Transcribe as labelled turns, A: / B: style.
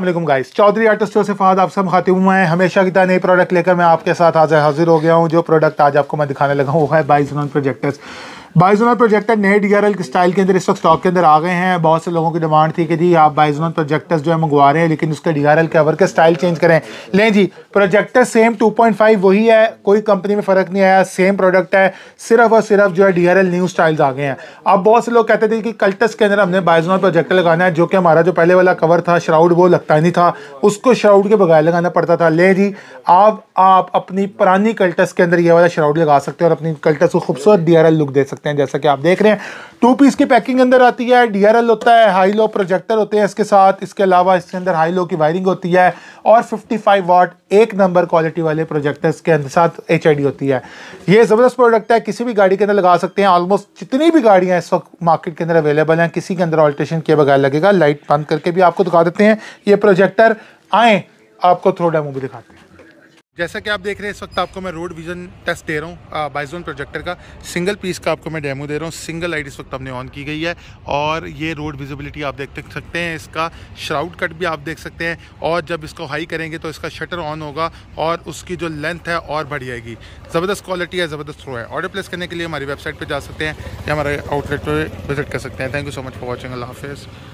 A: guys Chaudhary आर्टिस्टों से फहद आप सब खातिब हैं हमेशा की तरह नई प्रोडक्ट लेकर मैं आपके साथ आज हाजिर हो गया हूँ जो प्रोडक्ट आज आपको मैं दिखाने लगा हूँ वो है बाइसनॉन प्रोजेक्टर्स बाइजोनल प्रोजेक्टर नए डीआरएल स्टाइल के अंदर इस वक्त स्टॉक के अंदर आ गए हैं बहुत से लोगों की डिमांड थी कि जी आप बाइजोनल प्रोजेक्टर्स जो है मंगवा रहे हैं लेकिन एल डीआरएल कवर का स्टाइल चेंज करें लें जी प्रोजेक्टर सेम 2.5 वही है कोई कंपनी में फ़र्क नहीं आया सेम प्रोडक्ट है सिर्फ और सिर्फ जो है एल न्यू स्टाइल्स आ गए हैं अब बहुत से लोग कहते थे कि कल्टस के अंदर हमने बाइजोनल प्रोजेक्टर लगाना है जो कि हमारा जो पहले वाला कवर था श्राउड वो लगता नहीं था उसको श्राउड के बगैर लगाना पड़ता था लें जी आप, आप अपनी पुरानी कल्टस के अंदर यह वाला श्राउड लगा सकते हैं और अपनी कल्टस को खूबसूरत डी लुक दे सकते सकते हैं जैसा कि आप देख रहे हैं टू पीस की पैकिंग अंदर आती है डीआरएल होता है हाई लो प्रोजेक्टर होते हैं इसके साथ इसके अलावा इसके अंदर हाई लो की वायरिंग होती है और 55 वाट एक नंबर क्वालिटी वाले प्रोजेक्टर के अंदर साथ एच होती है ये ज़बरदस्त प्रोडक्ट है किसी भी गाड़ी के अंदर लगा सकते हैं ऑलमोस्ट जितनी भी गाड़ियाँ इस वक्त मार्केट के अंदर अवेलेबल हैं किसी के अंदर ऑल्ट्रेशन किए बगैर लगेगा लाइट बंद करके भी आपको दिखा देते हैं ये प्रोजेक्टर आएँ आपको थ्रो डेमो भी दिखाते हैं जैसा कि आप देख रहे हैं इस वक्त आपको मैं रोड विजन टेस्ट दे रहा हूँ बाइजोन प्रोजेक्टर का सिंगल पीस का आपको मैं डेमो दे रहा हूँ सिंगल लाइट इस वक्त हमने ऑन की गई है और ये रोड विजिबिलिटी आप देख सकते हैं इसका श्राउड कट भी आप देख सकते हैं और जब इसको हाई करेंगे तो इसका शटर ऑन होगा और उसकी जो लेंथ है और बढ़ जाएगी ज़बरदस्त क्वालिटी है ज़बरदस्त थ्रो है ऑर्डर प्लेस करने के लिए हमारी वेबसाइट पर जा सकते हैं या हमारे आउटलेट पर विजिट कर सकते हैं thank you so much for watching अल्लाह हाफिज़